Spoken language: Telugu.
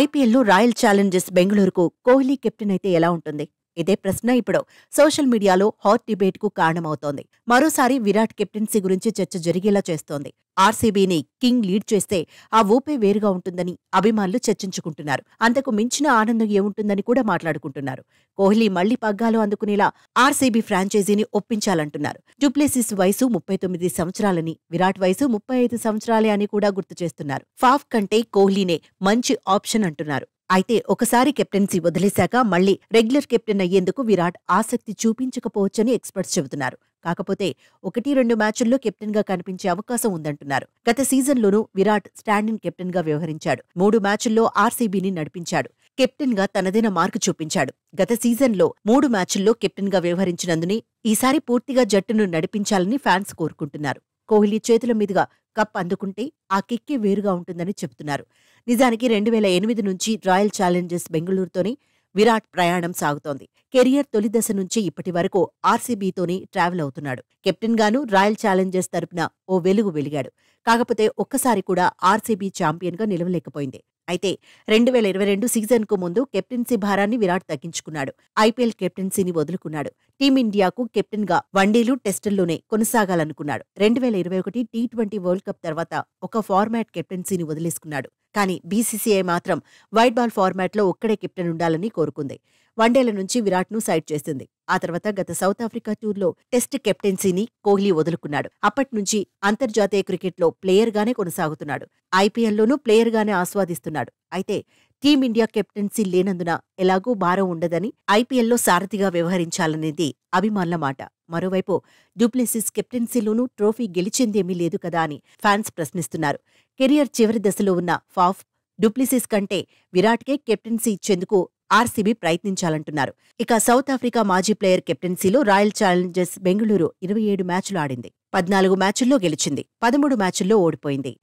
ఐపీఎల్లో రాయల్ ఛాలెంజర్స్ బెంగళూరుకు కోహ్లీ కెప్టెన్ అయితే ఎలా ఉంటుంది ఇదే ప్రశ్న ఇప్పుడు సోషల్ మీడియాలో హాట్ డిబేట్ కు కారణమవుతోంది మరోసారి విరాట్ కెప్టెన్సీ గురించి చర్చ జరిగేలా చేస్తోంది ఆర్సీబీని కింగ్ లీడ్ చేస్తే ఆ ఊపే వేరుగా ఉంటుందని అభిమానులు చర్చించుకుంటున్నారు అంతకు మించిన ఆనందం ఏముంటుందని కూడా మాట్లాడుకుంటున్నారు కోహ్లీ మళ్లీ పగ్గాలు అందుకునేలా ఆర్సీబీ ఫ్రాంచైజీని ఒప్పించాలంటున్నారు డూప్లెసిస్ వయసు ముప్పై తొమ్మిది సంవత్సరాలని విరాట్ వయసు ముప్పై ఐదు సంవత్సరాలే అని కూడా గుర్తు చేస్తున్నారు ఫాఫ్ కంటే కోహ్లీనే మంచి ఆప్షన్ అంటున్నారు అయితే ఒకసారి కెప్టెన్సీ వదిలేశాక మళ్లీ రెగ్యులర్ కెప్టెన్ అయ్యేందుకు విరాట్ ఆసక్తి చూపించకపోవచ్చని ఎక్స్పర్ట్స్ చెబుతున్నారు కాకపోతే ఒకటి రెండు మ్యాచుల్లో గా కనిపించే అవకాశం ఉందంటున్నారు గత సీజన్లోనూ విరాట్ స్టాండింగ్ గా వ్యవహరించాడు మూడు మ్యాచుల్లో ఆర్సీబీని నడిపించాడు కెప్టెన్గా తనదైన మార్కు చూపించాడు గత సీజన్లో మూడు మ్యాచుల్లో గా వ్యవహరించినందునే ఈసారి పూర్తిగా జట్టును నడిపించాలని ఫ్యాన్స్ కోరుకుంటున్నారు కోహ్లీ చేతుల మీదుగా కప్ అందుకుంటే ఆ కిక్కే వేరుగా ఉంటుందని చెబుతున్నారు నిజానికి రెండు వేల ఎనిమిది నుంచి రాయల్ ఛాలెంజర్స్ బెంగళూరుతోనే విరాట్ ప్రయాణం సాగుతోంది కెరియర్ తొలి దశ నుంచి ఇప్పటి వరకు ఆర్సీబీతోనే ట్రావెల్ అవుతున్నాడు కెప్టెన్ గాను రాయల్ ఛాలెంజర్స్ తరపున ఓ వెలుగు వెలిగాడు కాకపోతే ఒక్కసారి కూడా ఆర్సీబీ ఛాంపియన్గా నిలవలేకపోయింది అయితే రెండు వేల ఇరవై రెండు సీజన్కు ముందు కెప్టెన్సీ భారాన్ని విరాట్ తగ్గించుకున్నాడు ఐపీఎల్ కెప్టెన్సీని వదులుకున్నాడు టీమిండియాకు కెప్టెన్గా వన్డేలు టెస్టుల్లోనే కొనసాగాలనుకున్నాడు రెండు వేల ఇరవై ఒకటి టీ ట్వంటీ వరల్డ్ కప్ తర్వాత ఒక ఫార్మాట్ కెప్టెన్సీని వదిలేసుకున్నాడు కానీ బీసీసీఐ మాత్రం వైట్ బాల్ ఫార్మాట్లో ఒక్కడే కెప్టెన్ ఉండాలని కోరుకుంది వన్డేల నుంచి విరాట్ను సైడ్ చేసింది ఆ తర్వాత గత సౌత్ ఆఫ్రికా టూర్లో టెస్ట్ కెప్టెన్సీని కోహ్లీ వదులుకున్నాడు అప్పట్నుంచి అంతర్జాతీయ క్రికెట్లో ప్లేయర్గానే కొనసాగుతున్నాడు ఐపీఎల్లోనూ ప్లేయర్గానే ఆస్వాదిస్తున్నాడు అయితే టీమిండియా కెప్టెన్సీ లేనందున ఎలాగూ భారం ఉండదని ఐపీఎల్లో సారథిగా వ్యవహరించాలనేది అభిమానుల మాట మరోవైపు డూప్లెసిస్ కెప్టెన్సీలోనూ ట్రోఫీ గెలిచిందేమీ లేదు కదా అని ఫ్యాన్స్ ప్రశ్నిస్తున్నారు కెరియర్ చివరి దశలో ఉన్న ఫాఫ్ డూప్లిసిస్ కంటే విరాట్కే కెప్టెన్సీ ఇచ్చేందుకు ఆర్సీబీ ప్రయత్నించాలంటున్నారు ఇక సౌత్ ఆఫ్రికా మాజీ ప్లేయర్ కెప్టెన్సీలో రాయల్ ఛాలెంజర్స్ బెంగళూరు ఇరవై ఏడు మ్యాచ్లు ఆడింది పద్నాలుగు మ్యాచుల్లో గెలిచింది పదమూడు మ్యాచుల్లో ఓడిపోయింది